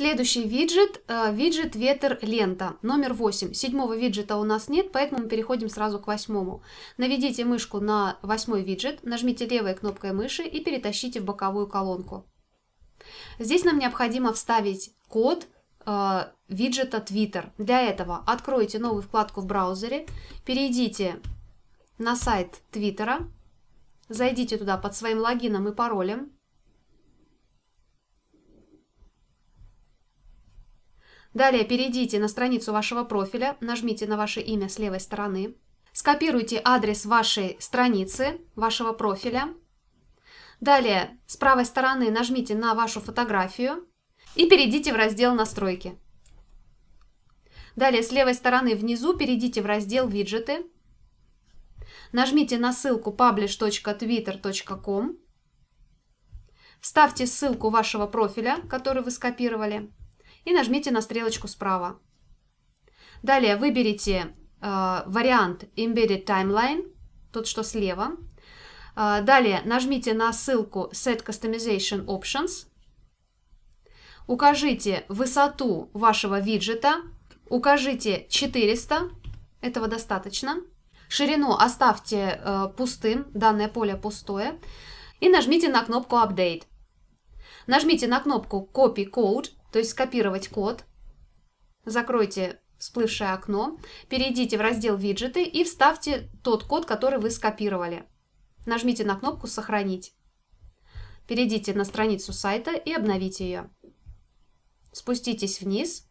Следующий виджет, э, виджет ветер лента, номер 8. Седьмого виджета у нас нет, поэтому мы переходим сразу к восьмому. Наведите мышку на восьмой виджет, нажмите левой кнопкой мыши и перетащите в боковую колонку. Здесь нам необходимо вставить код э, виджета Twitter. Для этого откройте новую вкладку в браузере, перейдите на сайт Твиттера, зайдите туда под своим логином и паролем, Далее перейдите на страницу вашего профиля, нажмите на ваше имя с левой стороны, скопируйте адрес вашей страницы, вашего профиля. Далее с правой стороны нажмите на вашу фотографию и перейдите в раздел «Настройки». Далее с левой стороны внизу перейдите в раздел «Виджеты». Нажмите на ссылку publish.twitter.com. ставьте ссылку вашего профиля, который вы скопировали и нажмите на стрелочку справа. Далее выберите э, вариант Embedded Timeline, тот, что слева. Э, далее нажмите на ссылку Set Customization Options. Укажите высоту вашего виджета, укажите 400, этого достаточно. Ширину оставьте э, пустым, данное поле пустое. И нажмите на кнопку Update. Нажмите на кнопку Copy Code то есть скопировать код, закройте всплывшее окно, перейдите в раздел «Виджеты» и вставьте тот код, который вы скопировали. Нажмите на кнопку «Сохранить». Перейдите на страницу сайта и обновите ее. Спуститесь вниз.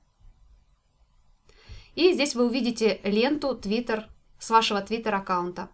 И здесь вы увидите ленту Twitter с вашего Twitter аккаунта.